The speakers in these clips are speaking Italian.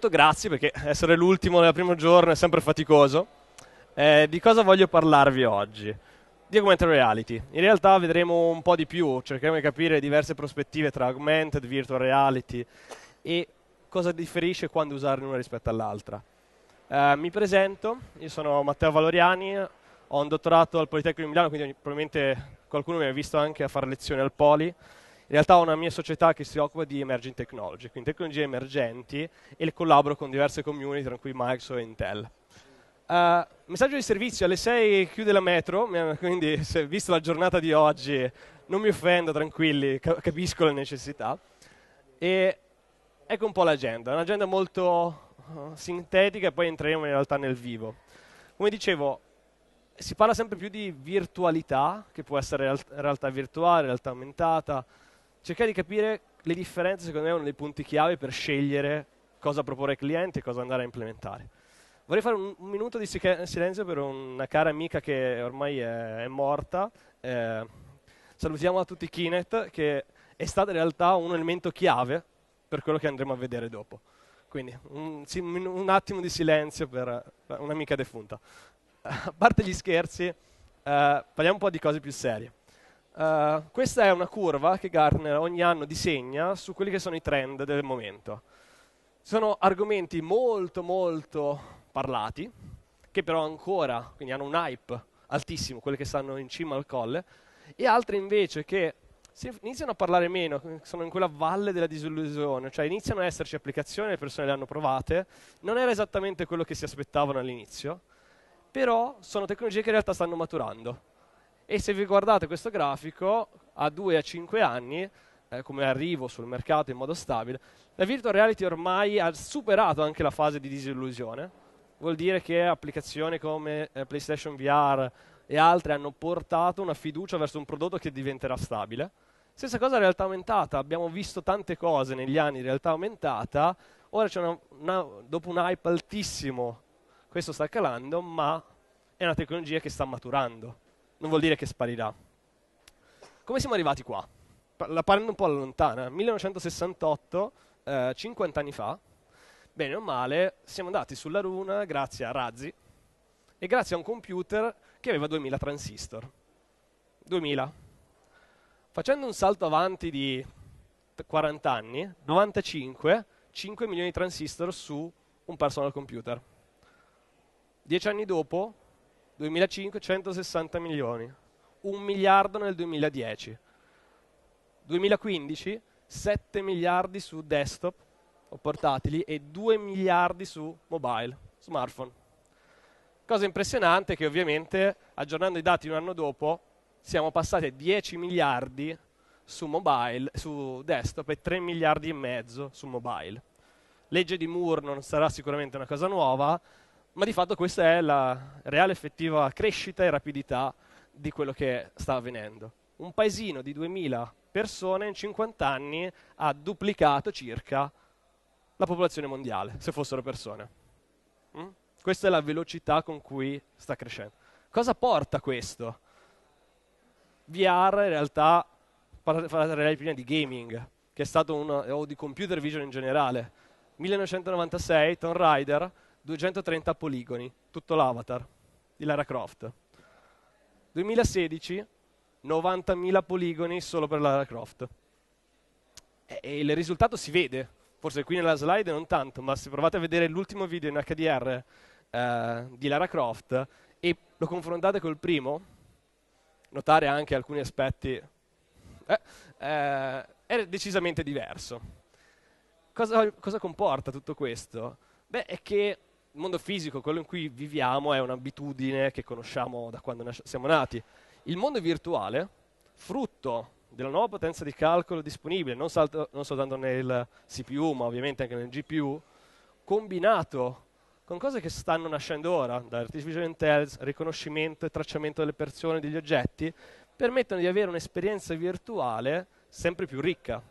benvenuto, grazie perché essere l'ultimo nel primo giorno è sempre faticoso. Eh, di cosa voglio parlarvi oggi? Di augmented reality. In realtà vedremo un po' di più, cercheremo di capire diverse prospettive tra augmented, virtual reality e cosa differisce quando usare una rispetto all'altra. Eh, mi presento, io sono Matteo Valoriani, ho un dottorato al Politecnico di Milano, quindi probabilmente qualcuno mi ha visto anche a fare lezioni al Poli. In realtà ho una mia società che si occupa di emerging technology, quindi tecnologie emergenti, e collaboro con diverse community, tra cui Microsoft e Intel. Uh, messaggio di servizio, alle 6 chiude la metro, quindi se, visto la giornata di oggi non mi offendo, tranquilli, capisco le necessità. E ecco un po' l'agenda, un'agenda molto uh, sintetica e poi entreremo in realtà nel vivo. Come dicevo, si parla sempre più di virtualità, che può essere realtà virtuale, realtà aumentata, cercare di capire le differenze, secondo me, è uno dei punti chiave per scegliere cosa proporre ai clienti e cosa andare a implementare. Vorrei fare un, un minuto di silenzio per una cara amica che ormai è, è morta. Eh, salutiamo a tutti Kinet, che è stato in realtà un elemento chiave per quello che andremo a vedere dopo. Quindi un, un attimo di silenzio per un'amica defunta. A parte gli scherzi, eh, parliamo un po' di cose più serie. Uh, questa è una curva che Gartner ogni anno disegna su quelli che sono i trend del momento. Sono argomenti molto molto parlati, che però ancora, quindi hanno un hype altissimo, quelli che stanno in cima al colle, e altri invece che iniziano a parlare meno, sono in quella valle della disillusione, cioè iniziano a esserci applicazioni, le persone le hanno provate, non era esattamente quello che si aspettavano all'inizio, però sono tecnologie che in realtà stanno maturando e se vi guardate questo grafico a 2 a 5 anni eh, come arrivo sul mercato in modo stabile la virtual reality ormai ha superato anche la fase di disillusione vuol dire che applicazioni come eh, PlayStation VR e altre hanno portato una fiducia verso un prodotto che diventerà stabile stessa cosa realtà aumentata abbiamo visto tante cose negli anni in realtà aumentata ora c'è una, una, dopo un hype altissimo questo sta calando ma è una tecnologia che sta maturando non vuol dire che sparirà. Come siamo arrivati qua? La parendo un po' lontana, 1968, eh, 50 anni fa, bene o male, siamo andati sulla Luna grazie a razzi e grazie a un computer che aveva 2000 transistor. 2000. Facendo un salto avanti di 40 anni, 95, 5 milioni di transistor su un personal computer. Dieci anni dopo, 2005 160 milioni, 1 miliardo nel 2010. 2015 7 miliardi su desktop o portatili e 2 miliardi su mobile, smartphone. Cosa impressionante che ovviamente aggiornando i dati un anno dopo siamo passati a 10 miliardi su mobile, su desktop e 3 miliardi e mezzo su mobile. Legge di Moore non sarà sicuramente una cosa nuova, ma di fatto questa è la reale effettiva crescita e rapidità di quello che sta avvenendo. Un paesino di 2000 persone in 50 anni ha duplicato circa la popolazione mondiale, se fossero persone. Mm? Questa è la velocità con cui sta crescendo. Cosa porta questo? VR in realtà parlerei prima di gaming, che è stato uno, o di computer vision in generale. 1996 Tomb Raider 230 poligoni, tutto l'avatar di Lara Croft. 2016, 90.000 poligoni solo per Lara Croft. E, e il risultato si vede, forse qui nella slide non tanto, ma se provate a vedere l'ultimo video in HDR eh, di Lara Croft e lo confrontate col primo, notare anche alcuni aspetti, eh, eh, è decisamente diverso. Cosa, cosa comporta tutto questo? Beh, è che il mondo fisico, quello in cui viviamo, è un'abitudine che conosciamo da quando siamo nati. Il mondo virtuale, frutto della nuova potenza di calcolo disponibile, non, salto, non soltanto nel CPU, ma ovviamente anche nel GPU, combinato con cose che stanno nascendo ora, da artificial intelligence, riconoscimento e tracciamento delle persone e degli oggetti, permettono di avere un'esperienza virtuale sempre più ricca,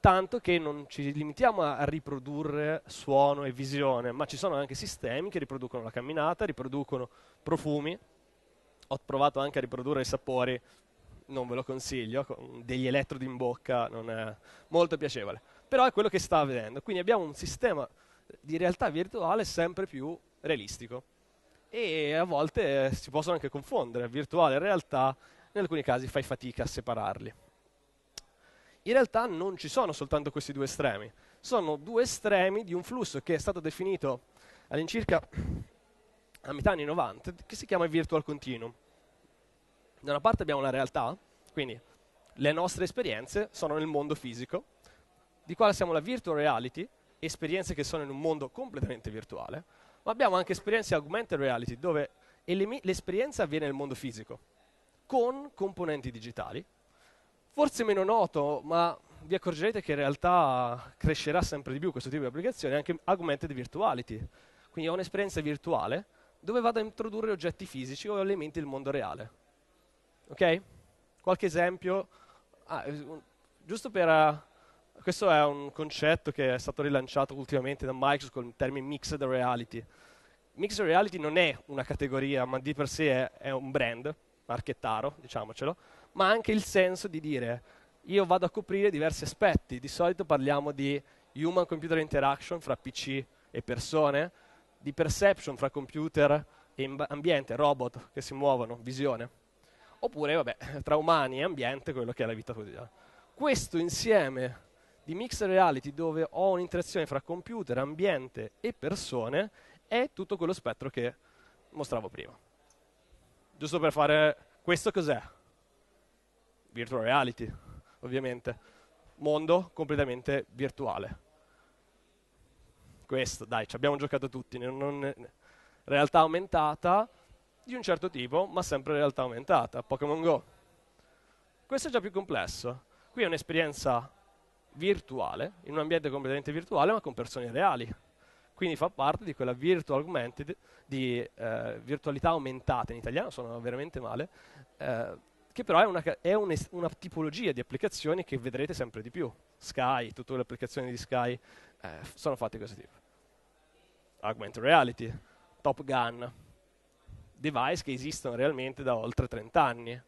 tanto che non ci limitiamo a riprodurre suono e visione, ma ci sono anche sistemi che riproducono la camminata, riproducono profumi. Ho provato anche a riprodurre i sapori, non ve lo consiglio, con degli elettrodi in bocca non è molto piacevole. Però è quello che sta avvenendo. Quindi abbiamo un sistema di realtà virtuale sempre più realistico. E a volte si possono anche confondere virtuale e realtà, in alcuni casi fai fatica a separarli in realtà non ci sono soltanto questi due estremi, sono due estremi di un flusso che è stato definito all'incirca a metà anni 90, che si chiama il virtual continuum. Da una parte abbiamo la realtà, quindi le nostre esperienze sono nel mondo fisico, di quale siamo la virtual reality, esperienze che sono in un mondo completamente virtuale, ma abbiamo anche esperienze augmented reality, dove l'esperienza avviene nel mondo fisico, con componenti digitali, forse meno noto, ma vi accorgerete che in realtà crescerà sempre di più questo tipo di applicazione, anche augmented virtuality. Quindi ho un'esperienza virtuale dove vado a introdurre oggetti fisici o elementi del mondo reale. Ok? Qualche esempio, ah, giusto per... Eh, questo è un concetto che è stato rilanciato ultimamente da Microsoft con il termine mixed reality. Mixed reality non è una categoria, ma di per sé è, è un brand, marchettaro, diciamocelo, ma anche il senso di dire io vado a coprire diversi aspetti. Di solito parliamo di human computer interaction fra PC e persone, di perception fra computer e ambiente, robot che si muovono, visione. Oppure, vabbè, tra umani e ambiente, quello che è la vita quotidiana. Questo insieme di mixed reality dove ho un'interazione fra computer, ambiente e persone è tutto quello spettro che mostravo prima. Giusto per fare questo cos'è? virtual reality, ovviamente, mondo completamente virtuale. Questo, dai, ci abbiamo giocato tutti, non, realtà aumentata di un certo tipo, ma sempre realtà aumentata, Pokémon Go. Questo è già più complesso. Qui è un'esperienza virtuale, in un ambiente completamente virtuale, ma con persone reali. Quindi fa parte di quella virtual augmented, di eh, virtualità aumentata, in italiano sono veramente male, eh, che però è, una, è un una, tipologia di applicazioni che vedrete sempre di più. Sky, tutte le applicazioni di Sky eh, sono fatte di questo tipo. Augmented Reality, Top Gun, device che esistono realmente da oltre 30 anni.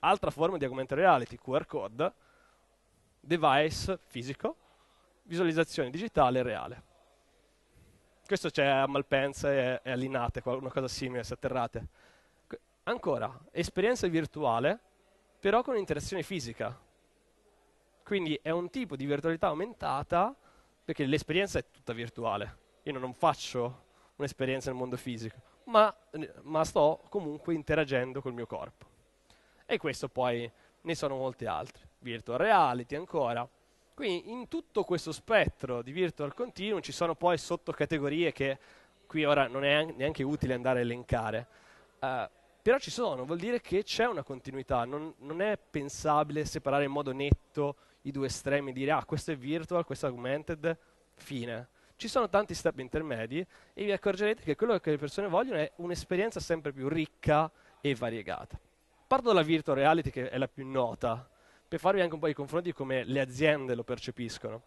Altra forma di Augmented Reality, QR Code, device fisico, visualizzazione digitale reale. Questo c'è a Malpensa e a Linate, una cosa simile, se atterrate Ancora, esperienza virtuale, però con interazione fisica. Quindi è un tipo di virtualità aumentata perché l'esperienza è tutta virtuale. Io non faccio un'esperienza nel mondo fisico, ma, ma sto comunque interagendo col mio corpo. E questo poi ne sono molte altre. Virtual reality ancora. Quindi in tutto questo spettro di virtual continuum ci sono poi sottocategorie che qui ora non è neanche utile andare a elencare. Uh, però ci sono, vuol dire che c'è una continuità, non, non, è pensabile separare in modo netto i due estremi e dire ah questo è virtual, questo è augmented, fine. Ci sono tanti step intermedi e vi accorgerete che quello che le persone vogliono è un'esperienza sempre più ricca e variegata. Parto dalla virtual reality che è la più nota, per farvi anche un po' i confronti di come le aziende lo percepiscono.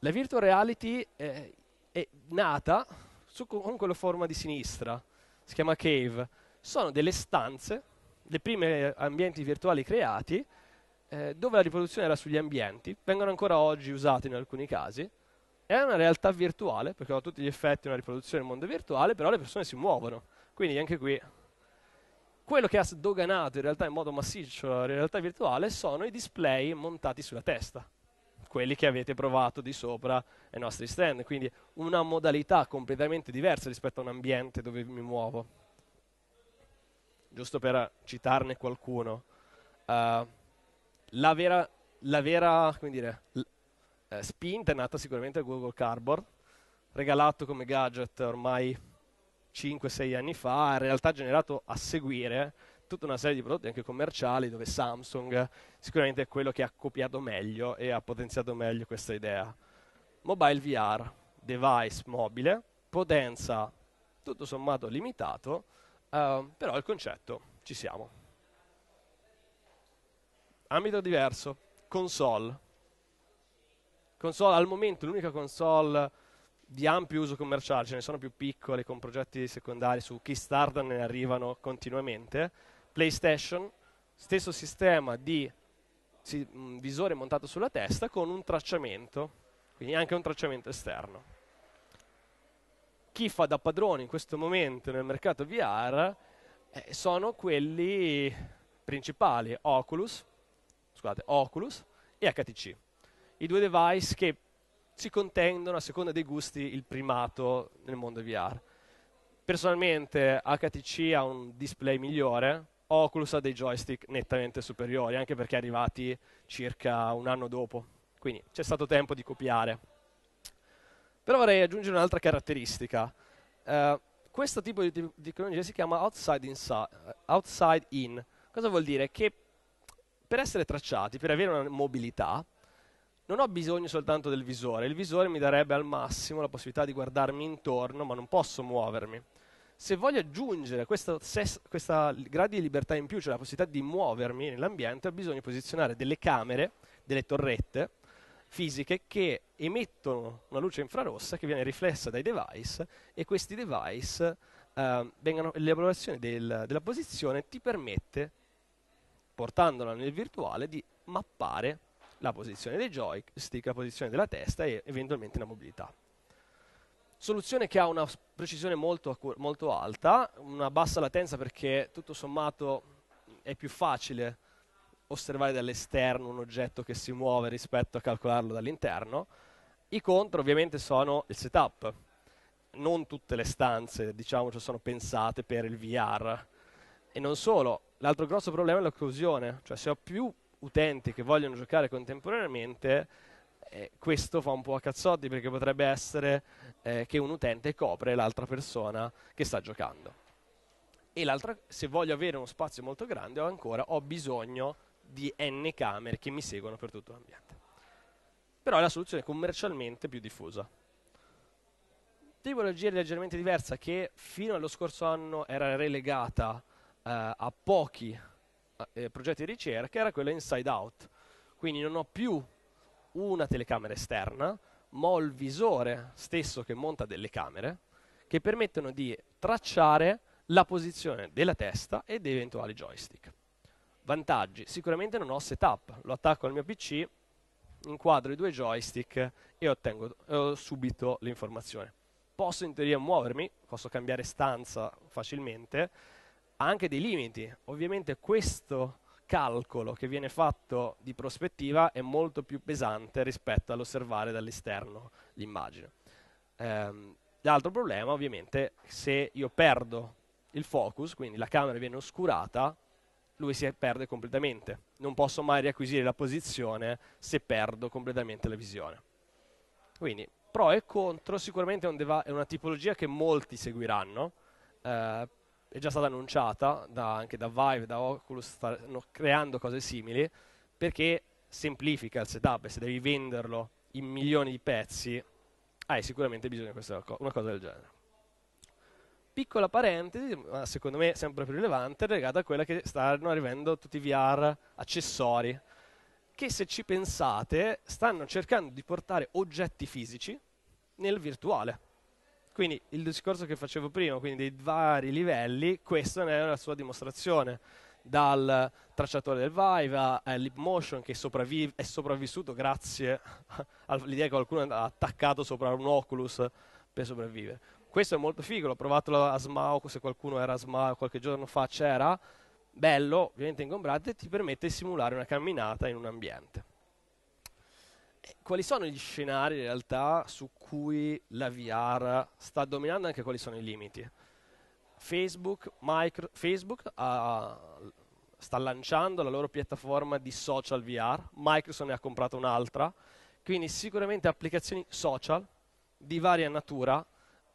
La virtual reality è, è nata su, con quella forma di sinistra, si chiama Cave, sono delle stanze, le prime eh, ambienti virtuali creati, eh, dove la riproduzione era sugli ambienti, vengono ancora oggi usate in alcuni casi, è una realtà virtuale, perché ha tutti gli effetti è una riproduzione del mondo virtuale, però le persone si muovono, quindi anche qui quello che ha sdoganato in realtà in modo massiccio la realtà virtuale sono i display montati sulla testa, quelli che avete provato di sopra ai nostri stand, quindi una modalità completamente diversa rispetto a un ambiente dove mi muovo giusto per citarne qualcuno, uh, la vera, la vera dire, eh, spinta è nata sicuramente da Google Cardboard, regalato come gadget ormai 5-6 anni fa, in realtà generato a seguire tutta una serie di prodotti anche commerciali dove Samsung sicuramente è quello che ha copiato meglio e ha potenziato meglio questa idea. Mobile VR, device mobile, potenza tutto sommato limitato, Ehm, però il concetto ci siamo. Ambito diverso, console. Console al momento l'unica console di ampio uso commerciale, ce ne sono più piccole con progetti secondari su Kickstarter ne arrivano continuamente. PlayStation, stesso sistema di mm, visore montato sulla testa con un tracciamento, quindi anche un tracciamento esterno chi fa da padrone in questo momento nel mercato VR eh, sono quelli principali, Oculus, scusate, Oculus e HTC. I due device che si contendono a seconda dei gusti il primato nel mondo VR. Personalmente HTC ha un display migliore, Oculus ha dei joystick nettamente superiori, anche perché è arrivati circa un anno dopo. Quindi c'è stato tempo di copiare. Però vorrei aggiungere un'altra caratteristica. Uh, questo tipo di, di, cronologia si chiama outside, outside in. Cosa vuol dire? Che per essere tracciati, per avere una mobilità, non ho bisogno soltanto del visore. Il visore mi darebbe al massimo la possibilità di guardarmi intorno, ma non posso muovermi. Se voglio aggiungere questa, questa grado di libertà in più, cioè la possibilità di muovermi nell'ambiente, ho bisogno di posizionare delle camere, delle torrette, fisiche che emettono una luce infrarossa che viene riflessa dai device e questi device, eh, vengano, l'elaborazione del, della posizione ti permette, portandola nel virtuale, di mappare la posizione dei joystick, la posizione della testa e eventualmente la mobilità. Soluzione che ha una precisione molto, molto alta, una bassa latenza perché tutto sommato è più facile osservare dall'esterno un oggetto che si muove rispetto a calcolarlo dall'interno. I contro ovviamente sono il setup. Non tutte le stanze, diciamo, sono pensate per il VR. E non solo, l'altro grosso problema è l'occlusione, cioè se ho più utenti che vogliono giocare contemporaneamente, eh, questo fa un po' a cazzotti perché potrebbe essere eh, che un utente copre l'altra persona che sta giocando. E se voglio avere uno spazio molto grande, ho ancora ho bisogno di n camere che mi seguono per tutto l'ambiente. Però è la soluzione commercialmente più diffusa. Tipologia leggermente diversa che fino allo scorso anno era relegata eh, a pochi eh, eh, progetti di ricerca era quella inside out. Quindi non ho più una telecamera esterna, ma ho il visore stesso che monta delle camere che permettono di tracciare la posizione della testa e dei eventuali joystick. Vantaggi, sicuramente non ho setup, lo attacco al mio PC, inquadro i due joystick e ottengo eh, subito l'informazione. Posso in teoria muovermi, posso cambiare stanza facilmente, ha anche dei limiti. Ovviamente questo calcolo che viene fatto di prospettiva è molto più pesante rispetto all'osservare dall'esterno l'immagine. Ehm, l'altro problema ovviamente se io perdo il focus, quindi la camera viene oscurata, lui si perde completamente. Non posso mai riacquisire la posizione se perdo completamente la visione. Quindi pro e contro sicuramente è, una tipologia che molti seguiranno, eh, è già stata annunciata da, anche da Vive, da Oculus, stanno creando cose simili, perché semplifica il setup e se devi venderlo in milioni di pezzi hai sicuramente bisogno di questa, una cosa del genere piccola parentesi, ma secondo me sempre più rilevante, legata a quella che stanno arrivando tutti i VR accessori, che se ci pensate stanno cercando di portare oggetti fisici nel virtuale. Quindi il discorso che facevo prima, quindi dei vari livelli, questa è la sua dimostrazione dal tracciatore del Vive all'Hip Motion che sopravvi- è sopravvissuto grazie all'idea che qualcuno ha attaccato sopra un Oculus per sopravvivere. Questo è molto figo, l'ho provato a Smao, se qualcuno era a Smao qualche giorno fa c'era, bello, ovviamente ingombrante, ti permette di simulare una camminata in un ambiente. Quali sono gli scenari in realtà su cui la VR sta dominando e anche quali sono i limiti? Facebook, micro, Facebook ha, sta lanciando la loro piattaforma di social VR, Microsoft ne ha comprato un'altra, quindi sicuramente applicazioni social di varia natura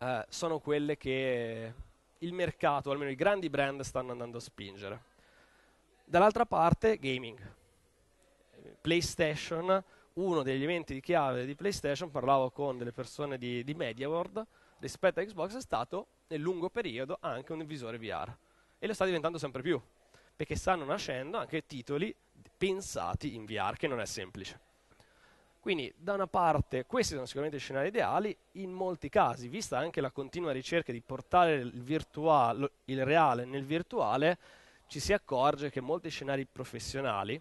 eh, sono quelle che il mercato, o almeno i grandi brand, stanno andando a spingere. Dall'altra parte, gaming. PlayStation, uno degli elementi di chiave di PlayStation, parlavo con delle persone di, di MediaWorld, rispetto a Xbox è stato, nel lungo periodo, anche un visore VR. E lo sta diventando sempre più, perché stanno nascendo anche titoli pensati in VR, che non è semplice. Quindi, da una parte, questi sono sicuramente scenari ideali, in molti casi, vista anche la continua ricerca di portare il, virtuale, il reale nel virtuale, ci si accorge che molti scenari professionali,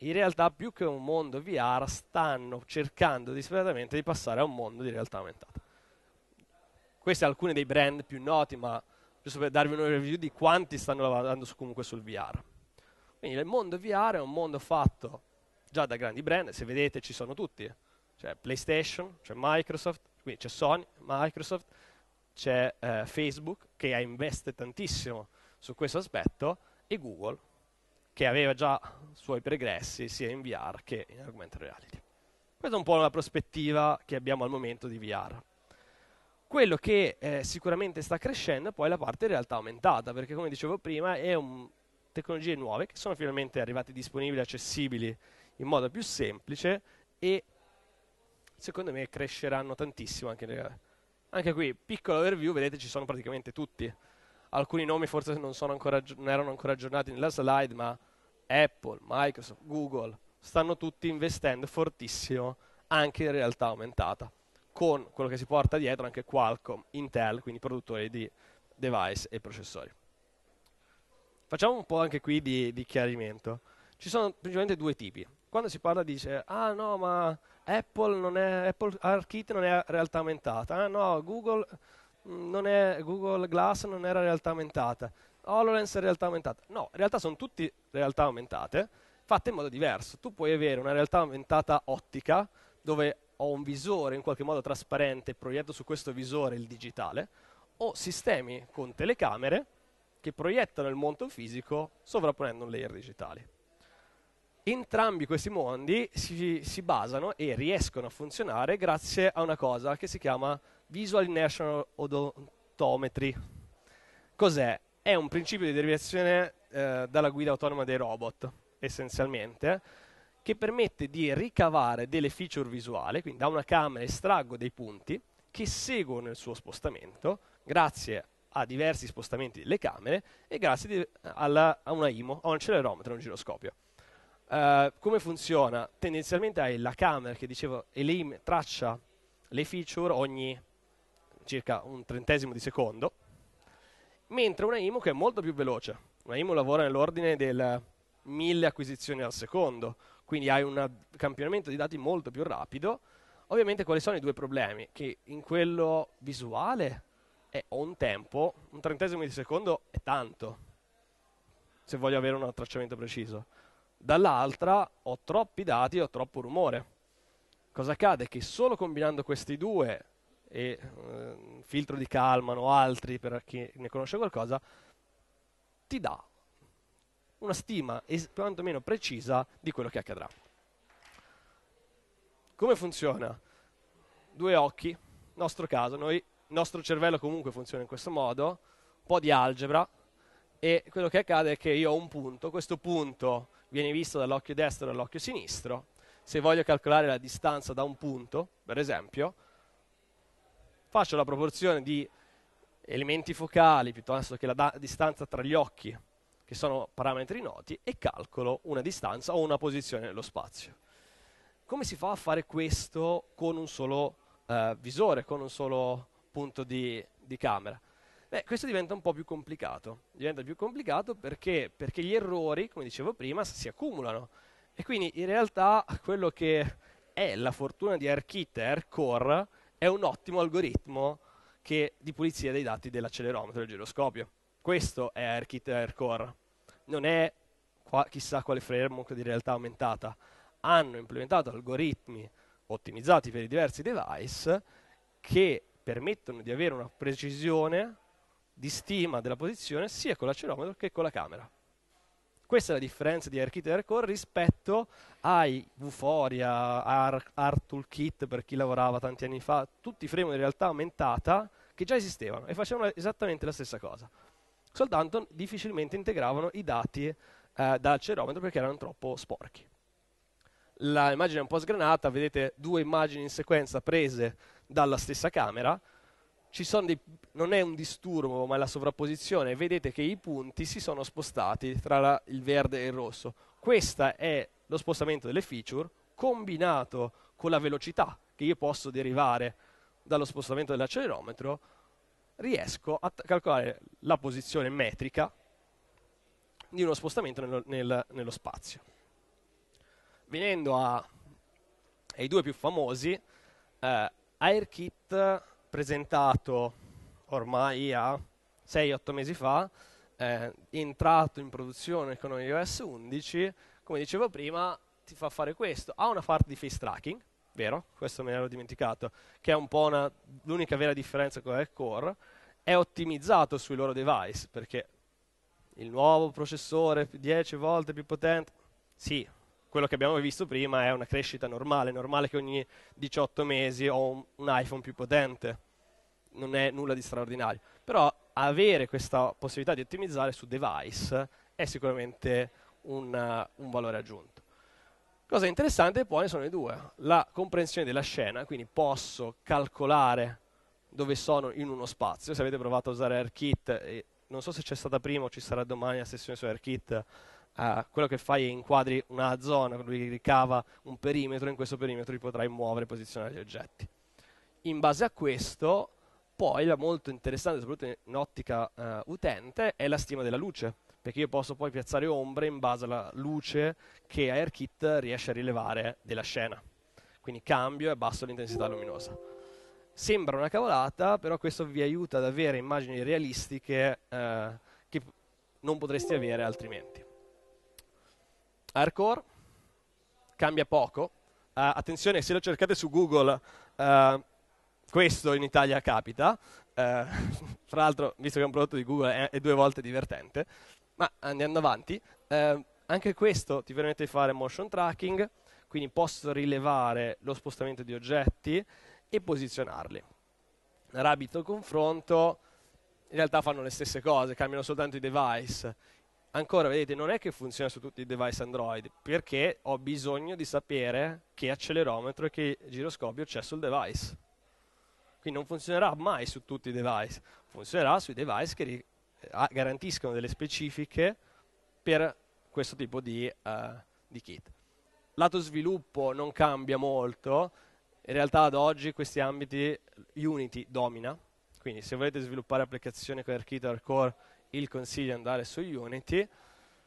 in realtà più che un mondo VR, stanno cercando disperatamente di passare a un mondo di realtà aumentata. Questi sono alcuni dei brand più noti, ma giusto per darvi un overview di quanti stanno lavorando su, comunque sul VR. Quindi il mondo VR è un mondo fatto già da grandi brand, se vedete ci sono tutti, eh. c'è PlayStation, c'è Microsoft, quindi c'è Sony, Microsoft, c'è eh, Facebook che investe tantissimo su questo aspetto e Google che aveva già suoi pregressi sia in VR che in augmented reality. Questa è un po' la prospettiva che abbiamo al momento di VR. Quello che eh, sicuramente sta crescendo poi è la parte realtà aumentata, perché come dicevo prima è un tecnologie nuove che sono finalmente arrivate disponibili, accessibili in modo più semplice e secondo me cresceranno tantissimo anche nelle anche qui, piccolo overview, vedete ci sono praticamente tutti. Alcuni nomi forse non, ancora, non, erano ancora aggiornati nella slide, ma Apple, Microsoft, Google stanno tutti investendo fortissimo anche in realtà aumentata, con quello che si porta dietro anche Qualcomm, Intel, quindi produttori di device e processori. Facciamo un po' anche qui di, di chiarimento. Ci sono principalmente due tipi quando si parla dice, ah no, ma Apple, non è, Apple ARKit non è realtà aumentata, ah no, Google, mm, è, Google Glass non era realtà aumentata, HoloLens è realtà aumentata. No, in realtà sono tutte realtà aumentate, fatte in modo diverso. Tu puoi avere una realtà aumentata ottica, dove ho un visore in qualche modo trasparente e proietto su questo visore il digitale, o sistemi con telecamere che proiettano il mondo fisico sovrapponendo un layer digitale. Entrambi questi mondi si, si basano e riescono a funzionare grazie a una cosa che si chiama Visual National Odontometry. Cos'è? È un principio di derivazione eh, dalla guida autonoma dei robot, essenzialmente, che permette di ricavare delle feature visuali, quindi da una camera estraggo dei punti che seguono il suo spostamento grazie a diversi spostamenti delle camere e grazie alla, a una IMO, a un accelerometro, a un giroscopio. Uh, come funziona? Tendenzialmente hai la camera che dicevo, e lei traccia le feature ogni circa un trentesimo di secondo, mentre una IMO che è molto più veloce. Una IMU lavora nell'ordine del mille acquisizioni al secondo, quindi hai un campionamento di dati molto più rapido. Ovviamente quali sono i due problemi? Che in quello visuale è un tempo, un trentesimo di secondo è tanto, se voglio avere un tracciamento preciso dall'altra ho troppi dati e ho troppo rumore. Cosa accade? Che solo combinando questi due e eh, filtro di Kalman o altri per chi ne conosce qualcosa, ti dà una stima es- quantomeno precisa di quello che accadrà. Come funziona? Due occhi, nostro caso, noi, il nostro cervello comunque funziona in questo modo, un po' di algebra e quello che accade è che io ho un punto, questo punto viene visto dall'occhio destro e dall'occhio sinistro. Se voglio calcolare la distanza da un punto, per esempio, faccio la proporzione di elementi focali piuttosto che la distanza tra gli occhi, che sono parametri noti, e calcolo una distanza o una posizione nello spazio. Come si fa a fare questo con un solo eh, visore, con un solo punto di, di camera? Beh, questo diventa un po' più complicato. Diventa più complicato perché, perché gli errori, come dicevo prima, si accumulano. E quindi in realtà quello che è la fortuna di Architer Core è un ottimo algoritmo che, di pulizia dei dati dell'accelerometro e del giroscopio. Questo è Architer Core. Non è qua, chissà quale framework di realtà aumentata. Hanno implementato algoritmi ottimizzati per i diversi device che permettono di avere una precisione di stima della posizione sia con l'accelerometro che con la camera. Questa è la differenza di AirKit e AirCore rispetto ai Vuforia, ArtToolKit per chi lavorava tanti anni fa, tutti i frame di realtà aumentata che già esistevano e facevano esattamente la stessa cosa. Soltanto difficilmente integravano i dati eh, dall'accelerometro perché erano troppo sporchi. L'immagine è un po' sgranata, vedete due immagini in sequenza prese dalla stessa camera, dei, non è un disturbo, ma è la sovrapposizione, vedete che i punti si sono spostati tra la, il verde e il rosso. Questo è lo spostamento delle feature combinato con la velocità che io posso derivare dallo spostamento dell'accelerometro, riesco a calcolare la posizione metrica di uno spostamento nel, nel, nello spazio. Venendo a, ai due più famosi, eh, AirKit presentato ormai a 6-8 mesi fa, eh, entrato in produzione con iOS 11, come dicevo prima, ti fa fare questo. Ha una parte di face tracking, vero? Questo me l'ero dimenticato, che è un po' l'unica vera differenza con il core. È ottimizzato sui loro device, perché il nuovo processore 10 volte più potente, sì, quello che abbiamo visto prima è una crescita normale, normale che ogni 18 mesi ho un, un iPhone più potente non è nulla di straordinario, però avere questa possibilità di ottimizzare su device è sicuramente un, uh, un valore aggiunto. Cosa interessante poi sono le due, la comprensione della scena, quindi posso calcolare dove sono in uno spazio, se avete provato a usare AirKit, non so se c'è stata prima o ci sarà domani la sessione su AirKit, Uh, quello che fai è inquadri una zona, lui ricava un perimetro, in questo perimetro li potrai muovere e posizionare gli oggetti. In base a questo poi la molto interessante, soprattutto in ottica eh, utente, è la stima della luce, perché io posso poi piazzare ombre in base alla luce che AirKit riesce a rilevare della scena. Quindi cambio e abbasso l'intensità luminosa. Sembra una cavolata, però questo vi aiuta ad avere immagini realistiche eh, che non potresti avere altrimenti. AirCore cambia poco. Uh, attenzione, se lo cercate su Google, uh, questo in Italia capita, eh, tra l'altro visto che è un prodotto di Google è, è due volte divertente, ma andando avanti, eh, anche questo ti permette di fare motion tracking, quindi posso rilevare lo spostamento di oggetti e posizionarli. Rabbit o confronto in realtà fanno le stesse cose, cambiano soltanto i device. Ancora, vedete, non è che funziona su tutti i device Android, perché ho bisogno di sapere che accelerometro e che giroscopio c'è sul device. Quindi non funzionerà mai su tutti i device, funzionerà sui device che eh, garantiscono delle specifiche per questo tipo di, uh, di kit. Lato sviluppo non cambia molto, in realtà ad oggi questi ambiti Unity domina, quindi se volete sviluppare applicazioni con Architar Core il consiglio è andare su Unity,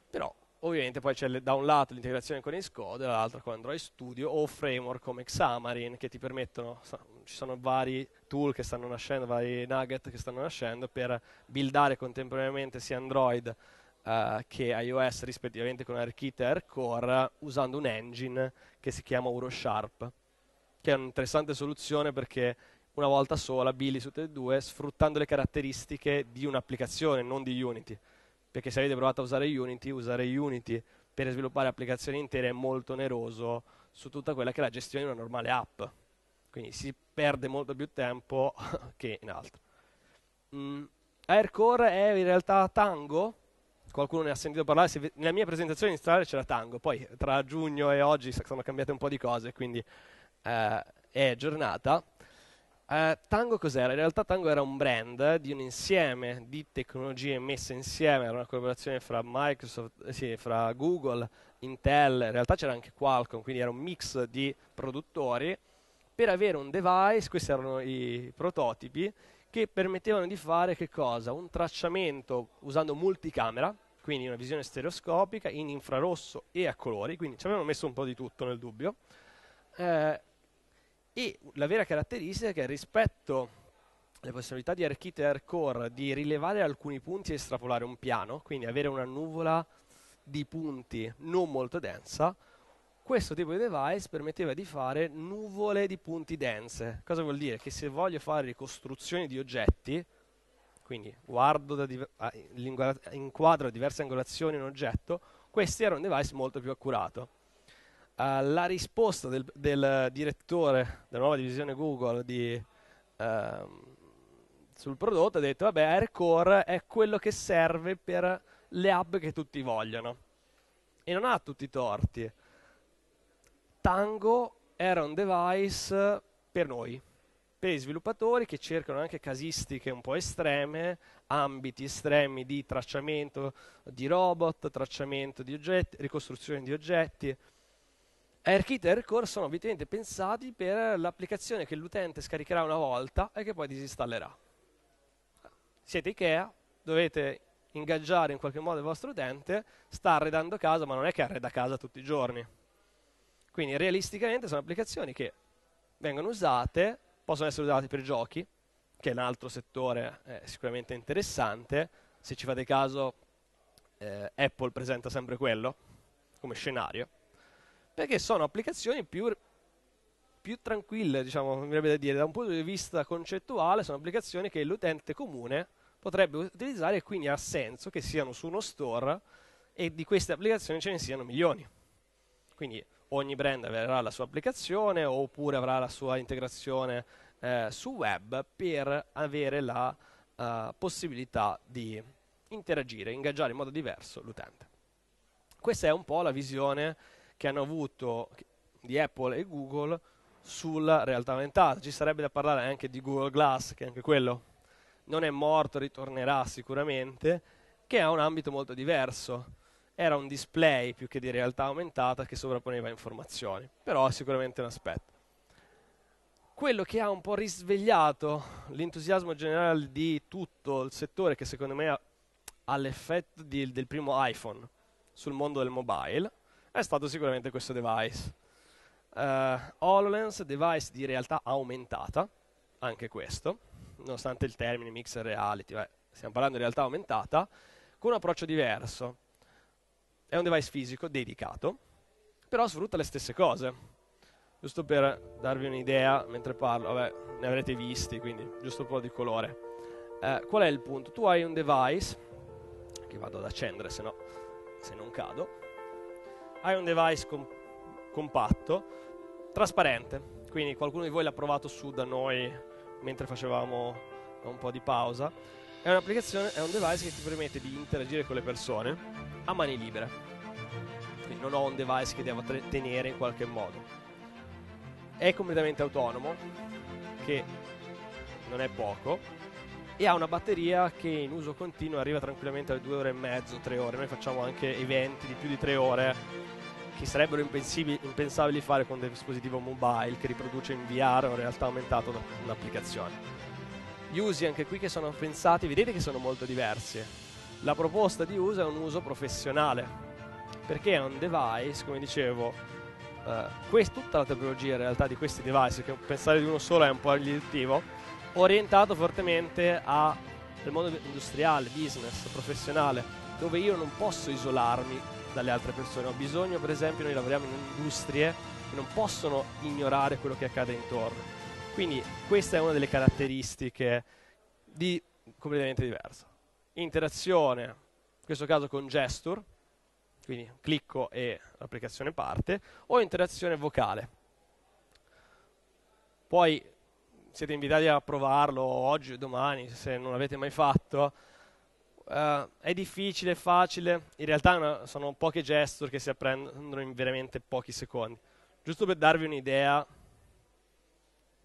però Ovviamente poi c'è da un lato l'integrazione con Xcode, dall'altro con Android Studio o framework come Xamarin che ti permettono, ci sono vari tool che stanno nascendo, vari nugget che stanno nascendo per buildare contemporaneamente sia Android Uh, che iOS rispettivamente con AirKit e AirCore usando un engine che si chiama UroSharp, che è un'interessante soluzione perché una volta sola Billy su tutte e due sfruttando le caratteristiche di un'applicazione, non di Unity perché se avete provato a usare Unity, usare Unity per sviluppare applicazioni intere è molto oneroso su tutta quella che è la gestione di una normale app. Quindi si perde molto più tempo che in altro. Mm. Aircore è in realtà Tango, qualcuno ne ha sentito parlare, se nella mia presentazione iniziale c'era Tango, poi tra giugno e oggi sono cambiate un po' di cose, quindi eh, è giornata, Uh, Tango cos'era? In realtà Tango era un brand di un insieme di tecnologie messe insieme, era una collaborazione fra Microsoft, eh, sì, fra Google, Intel, in realtà c'era anche Qualcomm, quindi era un mix di produttori per avere un device, questi erano i prototipi, che permettevano di fare che cosa? Un tracciamento usando multicamera, quindi una visione stereoscopica in infrarosso e a colori, quindi ci avevano messo un po' di tutto nel dubbio. Eh, e la vera caratteristica è che rispetto alle possibilità di ArchKit e di rilevare alcuni punti e estrapolare un piano, quindi avere una nuvola di punti non molto densa, questo tipo di device permetteva di fare nuvole di punti dense. Cosa vuol dire? Che se voglio fare ricostruzioni di oggetti, quindi div inquadro a diverse angolazioni un oggetto, questo era un device molto più accurato. Uh, la risposta del, del, direttore della nuova divisione Google di, uh, sul prodotto ha detto vabbè AirCore è quello che serve per le app che tutti vogliono e non ha tutti i torti Tango era un device per noi per i sviluppatori che cercano anche casistiche un po' estreme ambiti estremi di tracciamento di robot, tracciamento di oggetti, ricostruzione di oggetti AirKit e AirCore sono ovviamente pensati per l'applicazione che l'utente scaricherà una volta e che poi disinstallerà. Siete Ikea, dovete ingaggiare in qualche modo il vostro utente, sta arredando casa, ma non è che arreda casa tutti i giorni. Quindi realisticamente sono applicazioni che vengono usate, possono essere usate per giochi, che è un altro settore eh, sicuramente interessante. Se ci fate caso, eh, Apple presenta sempre quello come scenario perché sono applicazioni più, più tranquille, diciamo, mi da dire, da un punto di vista concettuale sono applicazioni che l'utente comune potrebbe utilizzare e quindi ha senso che siano su uno store e di queste applicazioni ce ne siano milioni. Quindi ogni brand avrà la sua applicazione oppure avrà la sua integrazione eh, su web per avere la eh, possibilità di interagire, ingaggiare in modo diverso l'utente. Questa è un po' la visione che hanno avuto di Apple e Google sulla realtà aumentata. Ci sarebbe da parlare anche di Google Glass, che anche quello non è morto, ritornerà sicuramente, che ha un ambito molto diverso. Era un display più che di realtà aumentata che sovrapponeva informazioni, però è sicuramente un aspetto. Quello che ha un po' risvegliato l'entusiasmo generale di tutto il settore, che secondo me ha l'effetto di, del primo iPhone sul mondo del mobile, è stato sicuramente questo device. Uh, HoloLens, device di realtà aumentata, anche questo, nonostante il termine mixed reality, beh, stiamo parlando di realtà aumentata, con un approccio diverso. È un device fisico dedicato, però sfrutta le stesse cose. Giusto per darvi un'idea, mentre parlo, vabbè, ne avrete visti, quindi giusto un po' di colore. Uh, qual è il punto? Tu hai un device, che vado ad accendere se no, se non cado, hai un device comp compatto, trasparente, quindi qualcuno di voi l'ha provato su da noi mentre facevamo un po' di pausa, è un'applicazione, è un device che ti permette di interagire con le persone a mani libere, quindi non ho un device che devo tenere in qualche modo. È completamente autonomo, che non è poco, e ha una batteria che in uso continuo arriva tranquillamente alle due ore e mezzo, tre ore. Noi facciamo anche eventi di più di tre ore che sarebbero impensabili fare con un dispositivo mobile che riproduce in VR o in realtà aumentato un'applicazione. Gli usi anche qui che sono pensati, vedete che sono molto diversi. La proposta di uso è un uso professionale, perché è un device, come dicevo, eh, quest, tutta la tecnologia in realtà di questi device, che pensare di uno solo è un po' riduttivo, orientato fortemente al mondo industriale, business, professionale, dove io non posso isolarmi dalle altre persone. Ho bisogno, per esempio, noi lavoriamo in industrie che non possono ignorare quello che accade intorno. Quindi questa è una delle caratteristiche di completamente diversa. Interazione, in questo caso con gesture, quindi clicco e l'applicazione parte, o interazione vocale. Poi siete invitati a provarlo oggi o domani, se non l'avete mai fatto. Uh, è difficile, facile, in realtà sono poche gesture che si apprendono in veramente pochi secondi. Giusto per darvi un'idea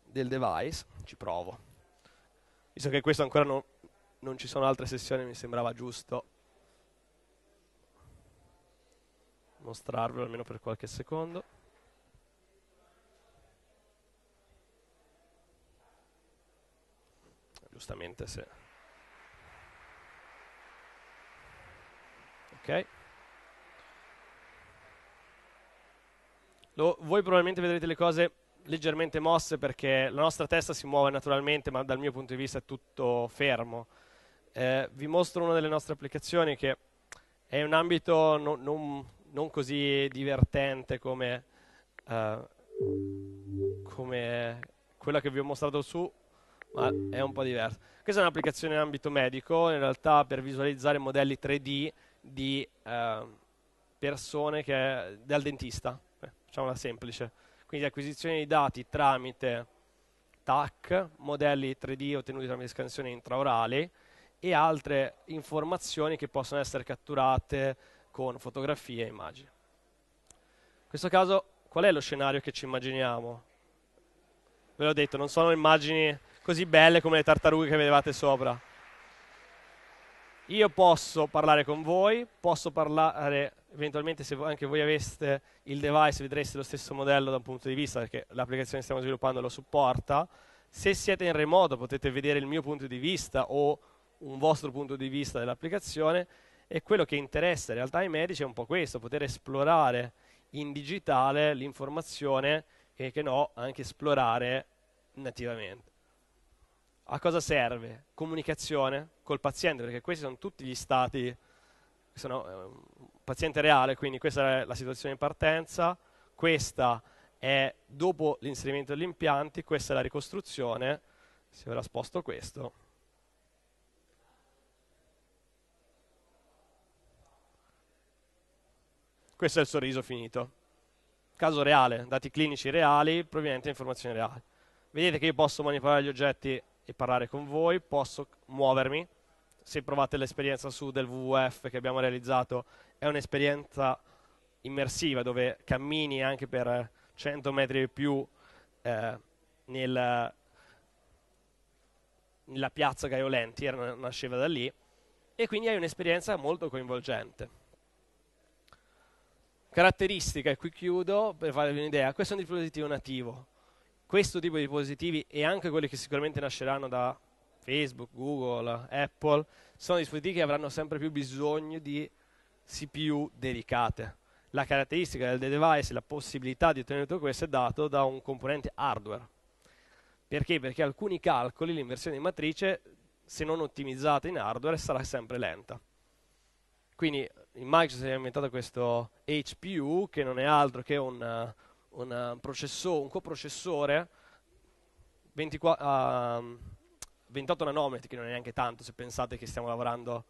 del device, ci provo. Visto che questo ancora non, non ci sono altre sessioni, mi sembrava giusto mostrarvelo almeno per qualche secondo. giustamente se... Ok. Lo, voi probabilmente vedrete le cose leggermente mosse perché la nostra testa si muove naturalmente, ma dal mio punto di vista è tutto fermo. Eh, vi mostro una delle nostre applicazioni che è un ambito no, non, non, così divertente come, eh, come quella che vi ho mostrato su ma è un po' diverso. Questa è un'applicazione in ambito medico, in realtà per visualizzare modelli 3D di eh, persone che, dal dentista, eh, facciamola semplice. Quindi acquisizione di dati tramite TAC, modelli 3D ottenuti tramite scansioni intraorali e altre informazioni che possono essere catturate con fotografie e immagini. In questo caso, qual è lo scenario che ci immaginiamo? Ve l'ho detto, non sono immagini così belle come le tartarughe che vedevate sopra. Io posso parlare con voi, posso parlare eventualmente se anche voi aveste il device, vedreste lo stesso modello da un punto di vista, perché l'applicazione che stiamo sviluppando lo supporta. Se siete in remoto potete vedere il mio punto di vista o un vostro punto di vista dell'applicazione e quello che interessa in realtà ai medici è un po' questo, poter esplorare in digitale l'informazione e che no, anche esplorare nativamente a cosa serve? Comunicazione col paziente, perché questi sono tutti gli stati, sono eh, un paziente reale, quindi questa è la situazione in partenza, questa è dopo l'inserimento degli impianti, questa è la ricostruzione, se ve la sposto questo. Questo è il sorriso finito. Caso reale, dati clinici reali, provenienti da informazioni reali. Vedete che io posso manipolare gli oggetti e parlare con voi, posso muovermi. Se provate l'esperienza su del WWF che abbiamo realizzato, è un'esperienza immersiva dove cammini anche per 100 metri e più eh, nel, nella piazza Gaiolenti, nasceva da lì, e quindi hai un'esperienza molto coinvolgente. Caratteristiche, qui chiudo per farvi un'idea, questo è un dispositivo nativo, questo tipo di dispositivi e anche quelli che sicuramente nasceranno da Facebook, Google, Apple, sono dispositivi che avranno sempre più bisogno di CPU dedicate. La caratteristica del device, la possibilità di ottenere tutto questo è dato da un componente hardware. Perché? Perché alcuni calcoli, l'inversione di matrice, se non ottimizzata in hardware, sarà sempre lenta. Quindi in Microsoft si è inventato questo HPU, che non è altro che un eh, un, un coprocessore 24, a 28 nanometri, che non è neanche tanto se pensate che stiamo lavorando,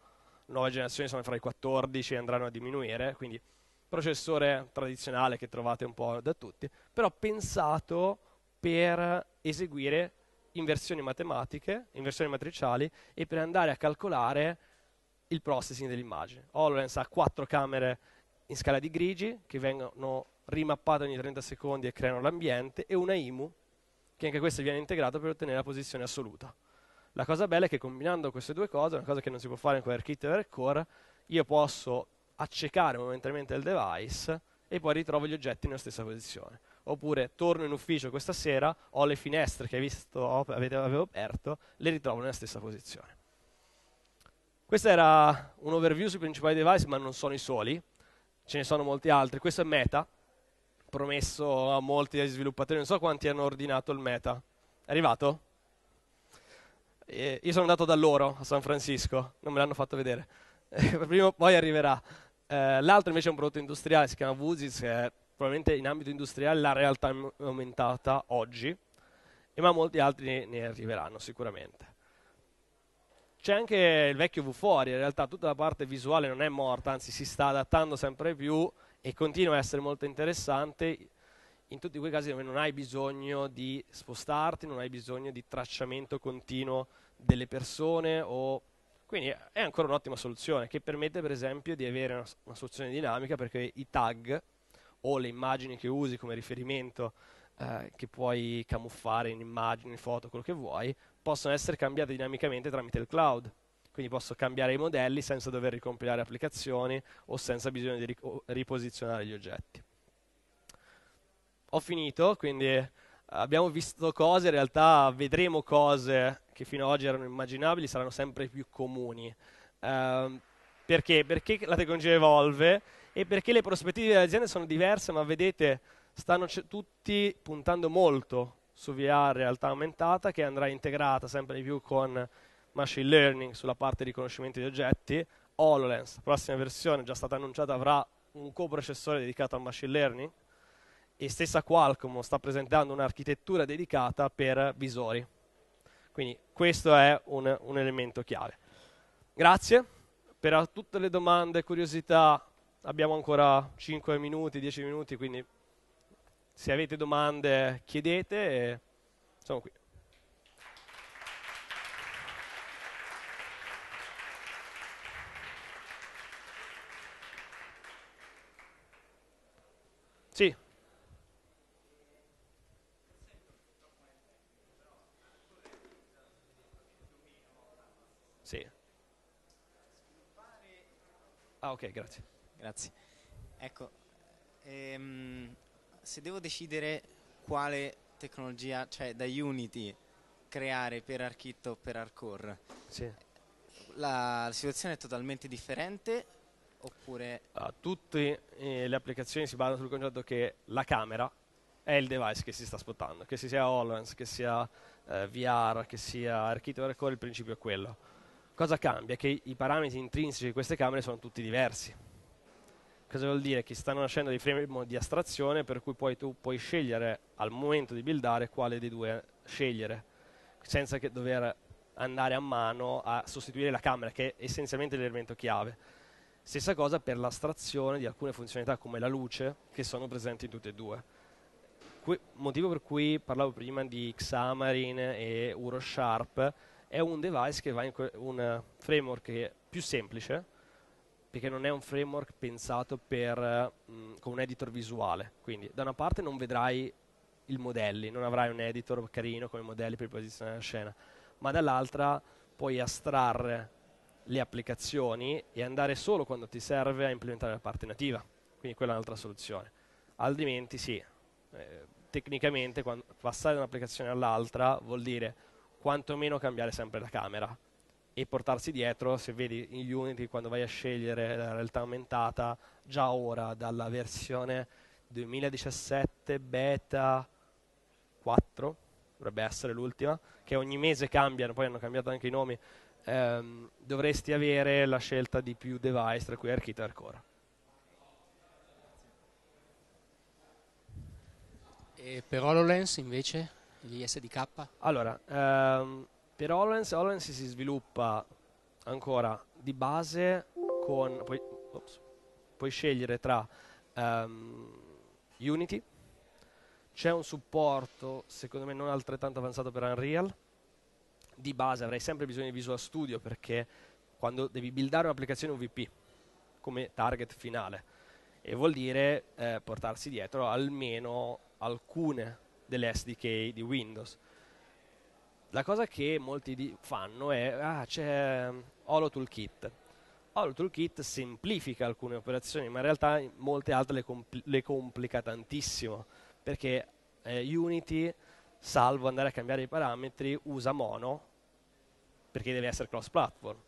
nuove generazioni sono fra i 14 e andranno a diminuire, quindi processore tradizionale che trovate un po' da tutti, però pensato per eseguire inversioni matematiche, inversioni matriciali e per andare a calcolare il processing dell'immagine. HoloLens ha quattro camere in scala di grigi che vengono rimappate ogni 30 secondi e creano l'ambiente, e una IMU, che anche questa viene integrata per ottenere la posizione assoluta. La cosa bella è che combinando queste due cose, una cosa che non si può fare in QwerKit e VerCore, io posso accecare momentaneamente il device e poi ritrovo gli oggetti nella stessa posizione. Oppure torno in ufficio questa sera, ho le finestre che visto, avete, avevo aperto, le ritrovo nella stessa posizione. Questo era un overview sui principali device, ma non sono i soli, ce ne sono molti altri. Questo è Meta, promesso a molti degli sviluppatori, non so quanti hanno ordinato il meta. È arrivato? Eh, io sono andato da loro a San Francisco, non me l'hanno fatto vedere. Prima o poi arriverà. Eh, l'altro invece è un prodotto industriale, si chiama Vuzis, che è probabilmente in ambito industriale la realtà è aumentata oggi, ma molti altri ne, arriveranno sicuramente. C'è anche il vecchio V 4 in realtà tutta la parte visuale non è morta, anzi si sta adattando sempre più e continua a essere molto interessante, in tutti quei casi dove non hai bisogno di spostarti, non hai bisogno di tracciamento continuo delle persone o... quindi è ancora un'ottima soluzione che permette per esempio di avere una, una soluzione dinamica perché i tag o le immagini che usi come riferimento eh, che puoi camuffare in immagini, foto, quello che vuoi, possono essere cambiate dinamicamente tramite il cloud quindi posso cambiare i modelli senza dover ricompilare applicazioni o senza bisogno di riposizionare gli oggetti. Ho finito, quindi eh, abbiamo visto cose, in realtà vedremo cose che fino ad oggi erano immaginabili, saranno sempre più comuni. Eh, perché? Perché la tecnologia evolve e perché le prospettive delle aziende sono diverse, ma vedete, stanno tutti puntando molto su VR realtà aumentata che andrà integrata sempre di più con machine learning sulla parte di riconoscimento di oggetti, HoloLens, prossima versione già stata annunciata, avrà un coprocessore dedicato al machine learning e stessa Qualcomm sta presentando un'architettura dedicata per visori. Quindi questo è un, un elemento chiave. Grazie per tutte le domande, e curiosità, abbiamo ancora 5 minuti, 10 minuti, quindi se avete domande chiedete e sono qui. Sì. Sì. Ah, ok, grazie. Grazie. Ecco, ehm, se devo decidere quale tecnologia, cioè da Unity, creare per Architto o per Arcore, sì. la, la situazione è totalmente differente oppure... Ah, tutte eh, le applicazioni si basano sul concetto che la camera è il device che si sta spottando, che sia HoloLens, che sia eh, VR, che sia Architecture Core, il principio è quello. Cosa cambia? Che i parametri intrinseci di queste camere sono tutti diversi. Cosa vuol dire? Che stanno nascendo dei frame di astrazione per cui poi tu puoi scegliere al momento di buildare quale dei due scegliere, senza dover andare a mano a sostituire la camera, che è essenzialmente l'elemento chiave Stessa cosa per l'astrazione di alcune funzionalità come la luce che sono presenti in tutte e due. Que motivo per cui parlavo prima di Xamarin e Urosharp è un device che va in un framework più semplice perché non è un framework pensato per, mh, mm, con un editor visuale. Quindi da una parte non vedrai i modelli, non avrai un editor carino come modelli per posizionare la scena, ma dall'altra puoi astrarre le applicazioni e andare solo quando ti serve a implementare la parte nativa. Quindi quella è un'altra soluzione. Altrimenti sì, eh, tecnicamente passare da un'applicazione all'altra vuol dire quantomeno cambiare sempre la camera e portarsi dietro, se vedi in Unity quando vai a scegliere la realtà aumentata, già ora dalla versione 2017 beta 4, dovrebbe essere l'ultima, che ogni mese cambiano, poi hanno cambiato anche i nomi, ehm, dovresti avere la scelta di più device, tra cui Archita Core. E per HoloLens invece, gli SDK? Allora, ehm, per HoloLens, HoloLens si sviluppa ancora di base con... Puoi, ops, puoi scegliere tra ehm, Unity, c'è un supporto secondo me non altrettanto avanzato per Unreal, di base avrai sempre bisogno di Visual Studio perché quando devi buildare un'applicazione UVP come target finale e vuol dire eh, portarsi dietro almeno alcune delle SDK di Windows. La cosa che molti fanno è, ah c'è mm, Holo Toolkit. Holo Toolkit semplifica alcune operazioni, ma in realtà molte altre le, compl le complica tantissimo, perché eh, Unity salvo andare a cambiare i parametri, usa mono perché deve essere cross platform.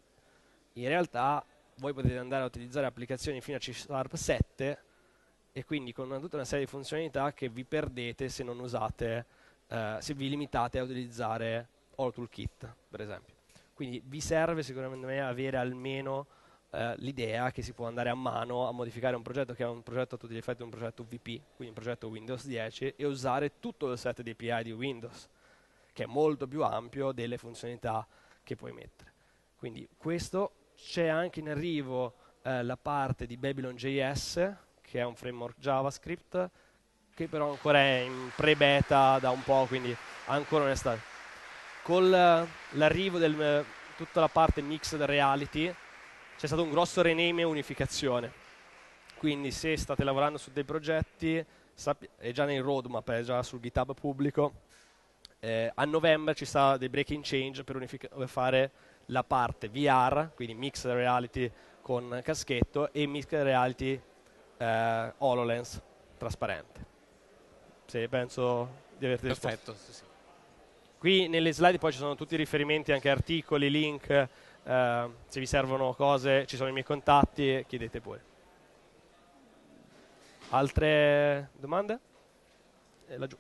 In realtà voi potete andare a utilizzare applicazioni fino a C Sharp 7 e quindi con una, tutta una serie di funzionalità che vi perdete se non usate, eh, se vi limitate a utilizzare All Toolkit, per esempio. Quindi vi serve secondo me avere almeno eh, l'idea che si può andare a mano a modificare un progetto che è un progetto a tutti gli effetti un progetto VP, quindi un progetto Windows 10, e usare tutto il set di API di Windows, che è molto più ampio delle funzionalità che puoi mettere. Quindi questo c'è anche in arrivo eh, la parte di Babylon.js, che è un framework JavaScript, che però ancora è in pre-beta da un po', quindi ancora non è stato. Con eh, l'arrivo di eh, tutta la parte mixed reality, c'è stato un grosso rename e unificazione. Quindi se state lavorando su dei progetti, è già nel roadmap, è già sul GitHub pubblico, eh, a novembre ci sarà dei breaking change per fare la parte VR, quindi mixed reality con caschetto e mixed reality eh, HoloLens trasparente. Se penso di averti risposto. Perfetto, sì, sì. Qui nelle slide poi ci sono tutti i riferimenti, anche articoli, link eh, se vi servono cose ci sono i miei contatti, chiedete pure. Altre domande? Eh, laggiù.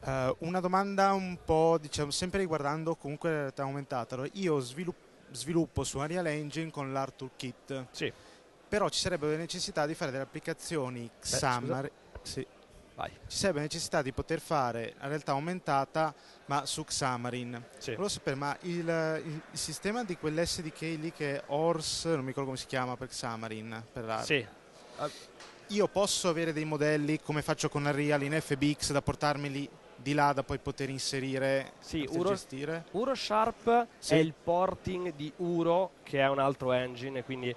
Uh, una domanda un po', diciamo, sempre riguardando comunque la realtà aumentata. Allora, io sviluppo, sviluppo su Unreal Engine con l'Art Toolkit. Sì. Però ci sarebbe la necessità di fare delle applicazioni Xamarin. Sì. Vai. Ci sarebbe necessità di poter fare la realtà aumentata ma su Xamarin. Sì. Volevo sapere, ma il, il, sistema di quell'SDK lì che è ORS, non mi ricordo come si chiama per Xamarin, per l'arte. Sì. Eh, io posso avere dei modelli come faccio con Unreal in FBX da portarmeli di là da poi poter inserire sì, Uro, gestire. Uro Sharp sì. è il porting di Uro che è un altro engine quindi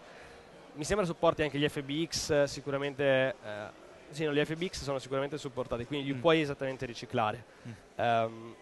mi sembra supporti anche gli FBX eh, sicuramente eh, sì, no, gli FBX sono sicuramente supportati, quindi li mm. puoi esattamente riciclare. Mm. Um,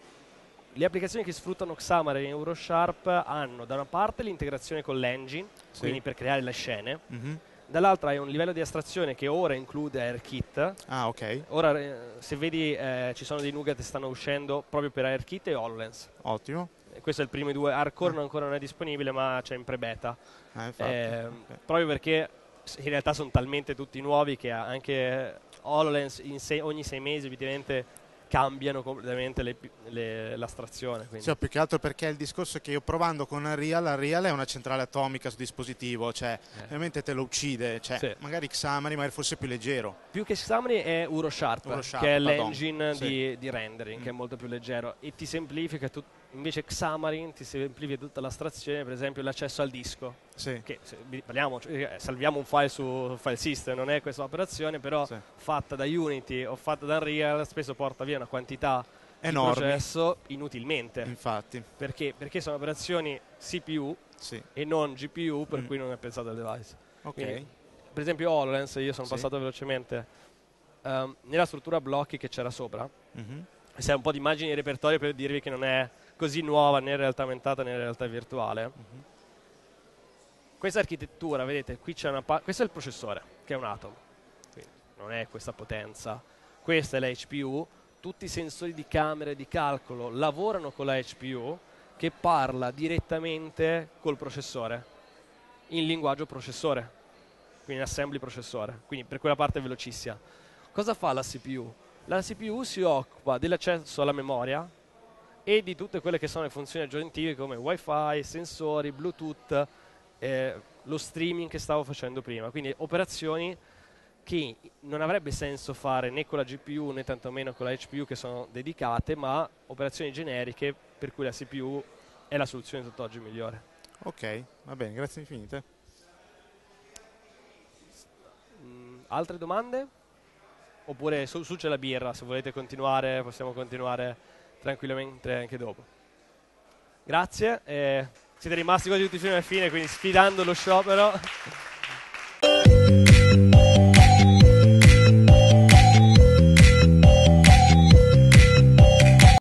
le applicazioni che sfruttano Xamarin e Eurosharp hanno da una parte l'integrazione con l'engine, sì. quindi per creare le scene, mm-hmm. dall'altra hai un livello di astrazione che ora include AirKit. Ah, ok. Ora, eh, se vedi, eh, ci sono dei nougat che stanno uscendo proprio per AirKit e HoloLens. Ottimo. Questo è il primo due. Hardcore ah. ancora non è disponibile, ma c'è in pre-beta. Ah, infatti. Eh, okay. Proprio perché in realtà sono talmente tutti nuovi che anche HoloLens in sei, ogni sei mesi evidentemente cambiano completamente le, le, l'astrazione. Quindi. Cioè, più che altro perché il discorso è che io provando con Unreal, Unreal è una centrale atomica su dispositivo, cioè eh. veramente te lo uccide, cioè, sì. magari Xamarin magari forse più leggero. Più che Xamarin è Urosharp, Urosharp che è pardon. l'engine sì. di, di, rendering, mm. che è mm. molto più leggero e ti semplifica tutto invece Xamarin ti semplifica tutta l'astrazione, per esempio l'accesso al disco. Sì. Che se, parliamo, cioè, eh, salviamo un file su file system, non è questa operazione, però sì. fatta da Unity o fatta da Unreal spesso porta via una quantità Enormi. di processo inutilmente. Infatti. Perché? Perché sono operazioni CPU sì. e non GPU per mm. cui non è pensato il device. Okay. Quindi, per esempio HoloLens, io sono passato velocemente, um, nella struttura blocchi che c'era sopra, mm-hmm. se hai un po' di immagini di repertorio per dirvi che non è così nuova né in realtà aumentata né in realtà virtuale. Mm-hmm. Questa architettura, vedete, qui c'è una parte, questo è il processore, che è un Atom, quindi non è questa potenza, questa è la HPU, tutti i sensori di camera e di calcolo lavorano con la HPU che parla direttamente col processore, in linguaggio processore, quindi in assembly processore, quindi per quella parte velocissima. Cosa fa la CPU? La CPU si occupa dell'accesso alla memoria, e di tutte quelle che sono le funzioni aggiuntive come wifi, sensori, bluetooth, eh, lo streaming che stavo facendo prima, quindi operazioni che non avrebbe senso fare né con la GPU né tantomeno con la HPU che sono dedicate, ma operazioni generiche per cui la CPU è la soluzione tutt'oggi migliore. Ok, va bene, grazie infinite. Mm, altre domande? Oppure su, su c'è la birra, se volete continuare possiamo continuare tranquillamente anche dopo. Grazie, eh, siete rimasti quasi tutti fino alla fine, quindi sfidando lo sciopero.